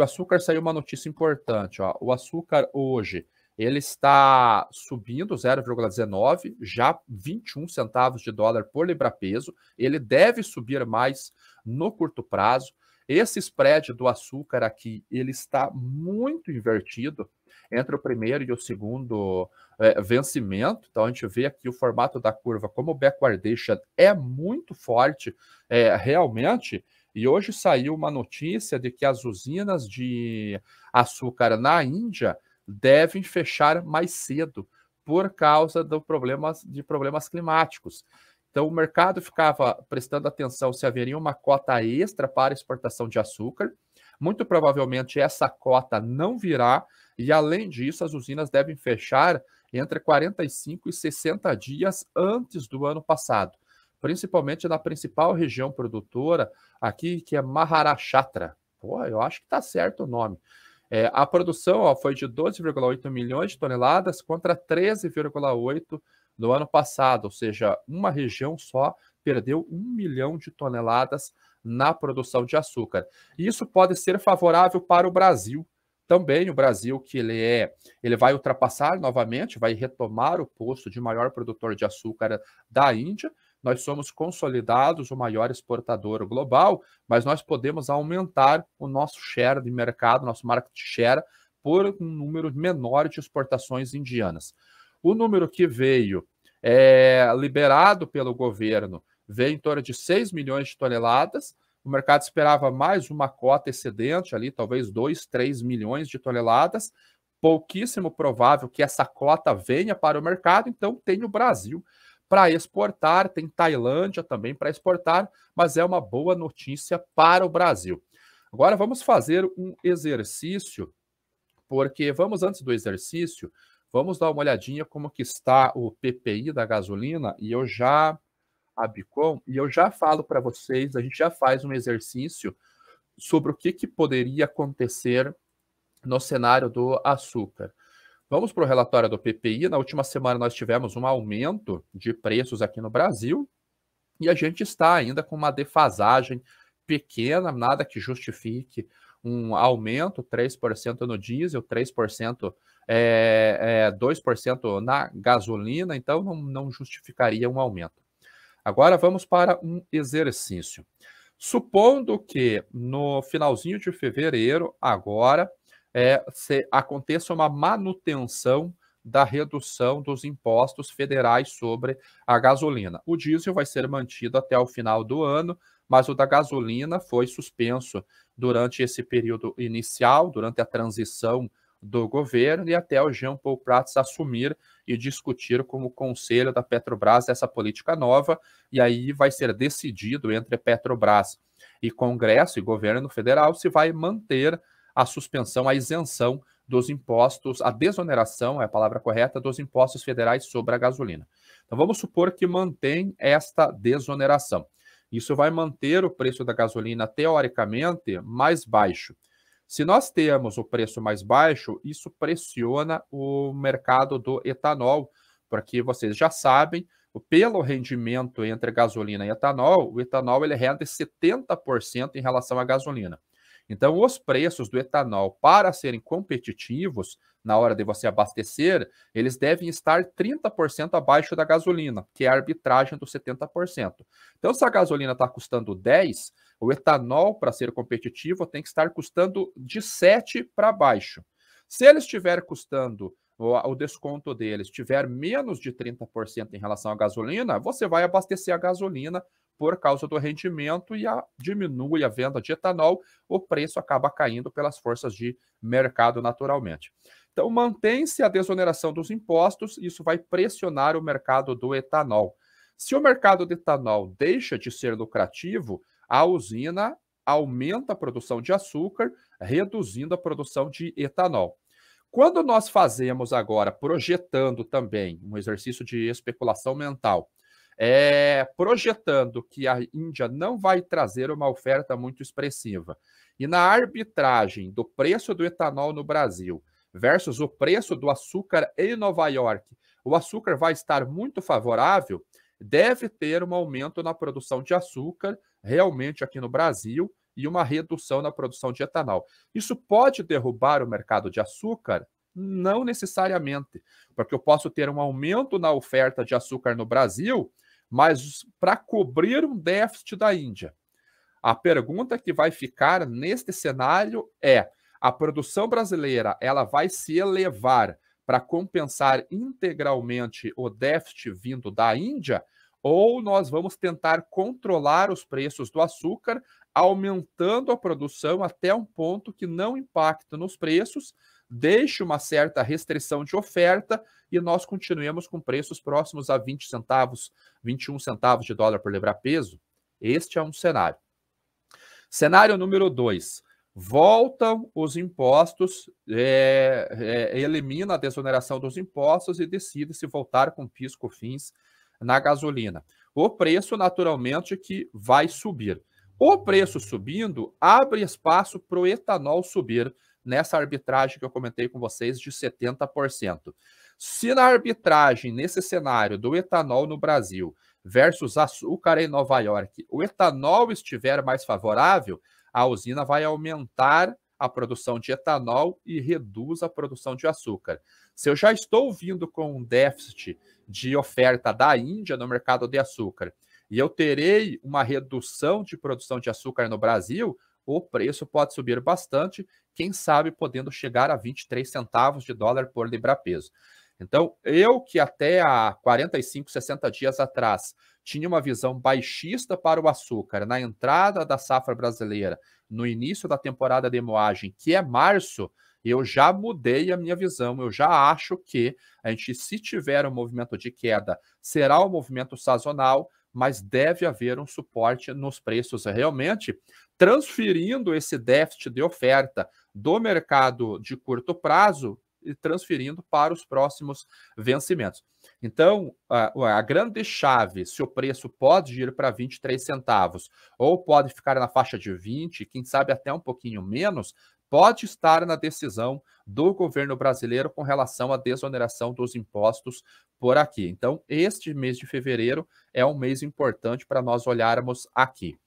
que o açúcar saiu uma notícia importante. Ó. O açúcar hoje ele está subindo 0,19, já 21 centavos de dólar por libra-peso. Ele deve subir mais no curto prazo. Esse spread do açúcar aqui ele está muito invertido entre o primeiro e o segundo é, vencimento. Então a gente vê aqui o formato da curva, como o backwardation é muito forte, é, realmente e hoje saiu uma notícia de que as usinas de açúcar na Índia devem fechar mais cedo por causa do problemas, de problemas climáticos. Então, o mercado ficava prestando atenção se haveria uma cota extra para exportação de açúcar. Muito provavelmente essa cota não virá, e além disso, as usinas devem fechar entre 45 e 60 dias antes do ano passado principalmente na principal região produtora aqui, que é Maharashtra. Pô, eu acho que está certo o nome. É, a produção ó, foi de 12,8 milhões de toneladas contra 13,8 no ano passado, ou seja, uma região só perdeu 1 milhão de toneladas na produção de açúcar. isso pode ser favorável para o Brasil também. O Brasil, que ele é, ele vai ultrapassar novamente, vai retomar o posto de maior produtor de açúcar da Índia, nós somos consolidados, o maior exportador global, mas nós podemos aumentar o nosso share de mercado, nosso market share, por um número menor de exportações indianas. O número que veio é, liberado pelo governo veio em torno de 6 milhões de toneladas. O mercado esperava mais uma cota excedente ali, talvez 2, 3 milhões de toneladas. Pouquíssimo provável que essa cota venha para o mercado, então tem o Brasil para exportar, tem Tailândia também para exportar, mas é uma boa notícia para o Brasil. Agora vamos fazer um exercício, porque vamos antes do exercício, vamos dar uma olhadinha como que está o PPI da gasolina e eu já a Bicom e eu já falo para vocês, a gente já faz um exercício sobre o que, que poderia acontecer no cenário do açúcar. Vamos para o relatório do PPI. Na última semana nós tivemos um aumento de preços aqui no Brasil e a gente está ainda com uma defasagem pequena, nada que justifique um aumento, 3% no diesel, 3%, é, é, 2% na gasolina, então não, não justificaria um aumento. Agora vamos para um exercício. Supondo que no finalzinho de fevereiro, agora, é, se aconteça uma manutenção da redução dos impostos federais sobre a gasolina. O diesel vai ser mantido até o final do ano, mas o da gasolina foi suspenso durante esse período inicial, durante a transição do governo e até o Jean Paul Prats assumir e discutir com o conselho da Petrobras essa política nova, e aí vai ser decidido entre Petrobras e Congresso e governo federal se vai manter a suspensão, a isenção dos impostos, a desoneração, é a palavra correta, dos impostos federais sobre a gasolina. Então vamos supor que mantém esta desoneração. Isso vai manter o preço da gasolina, teoricamente, mais baixo. Se nós temos o preço mais baixo, isso pressiona o mercado do etanol, porque vocês já sabem, pelo rendimento entre gasolina e etanol, o etanol ele rende 70% em relação à gasolina. Então, os preços do etanol, para serem competitivos na hora de você abastecer, eles devem estar 30% abaixo da gasolina, que é a arbitragem dos 70%. Então, se a gasolina está custando 10, o etanol, para ser competitivo, tem que estar custando de 7 para baixo. Se ele estiver custando o desconto deles tiver menos de 30% em relação à gasolina, você vai abastecer a gasolina por causa do rendimento e a, diminui a venda de etanol, o preço acaba caindo pelas forças de mercado naturalmente. Então, mantém-se a desoneração dos impostos, isso vai pressionar o mercado do etanol. Se o mercado de etanol deixa de ser lucrativo, a usina aumenta a produção de açúcar, reduzindo a produção de etanol. Quando nós fazemos agora, projetando também um exercício de especulação mental, é, projetando que a Índia não vai trazer uma oferta muito expressiva. E na arbitragem do preço do etanol no Brasil versus o preço do açúcar em Nova York, o açúcar vai estar muito favorável, deve ter um aumento na produção de açúcar realmente aqui no Brasil e uma redução na produção de etanol. Isso pode derrubar o mercado de açúcar? Não necessariamente, porque eu posso ter um aumento na oferta de açúcar no Brasil mas para cobrir um déficit da Índia. A pergunta que vai ficar neste cenário é: a produção brasileira ela vai se elevar para compensar integralmente o déficit vindo da Índia? Ou nós vamos tentar controlar os preços do açúcar, aumentando a produção até um ponto que não impacta nos preços, deixe uma certa restrição de oferta e nós continuemos com preços próximos a 20 centavos, 21 centavos de dólar por libra peso. Este é um cenário. Cenário número 2. Voltam os impostos, é, é, elimina a desoneração dos impostos e decide se voltar com pisco fins na gasolina. O preço, naturalmente, que vai subir. O preço subindo abre espaço para o etanol subir nessa arbitragem que eu comentei com vocês de 70%. Se na arbitragem, nesse cenário do etanol no Brasil versus açúcar em Nova York, o etanol estiver mais favorável, a usina vai aumentar a produção de etanol e reduz a produção de açúcar. Se eu já estou vindo com um déficit de oferta da Índia no mercado de açúcar e eu terei uma redução de produção de açúcar no Brasil, o preço pode subir bastante quem sabe podendo chegar a 23 centavos de dólar por libra-peso. Então, eu que até há 45, 60 dias atrás tinha uma visão baixista para o açúcar na entrada da safra brasileira, no início da temporada de moagem, que é março, eu já mudei a minha visão. Eu já acho que a gente, se tiver um movimento de queda, será um movimento sazonal, mas deve haver um suporte nos preços realmente transferindo esse déficit de oferta do mercado de curto prazo e transferindo para os próximos vencimentos. Então, a, a grande chave, se o preço pode ir para 23 centavos ou pode ficar na faixa de 20, quem sabe até um pouquinho menos, pode estar na decisão do governo brasileiro com relação à desoneração dos impostos por aqui. Então, este mês de fevereiro é um mês importante para nós olharmos aqui.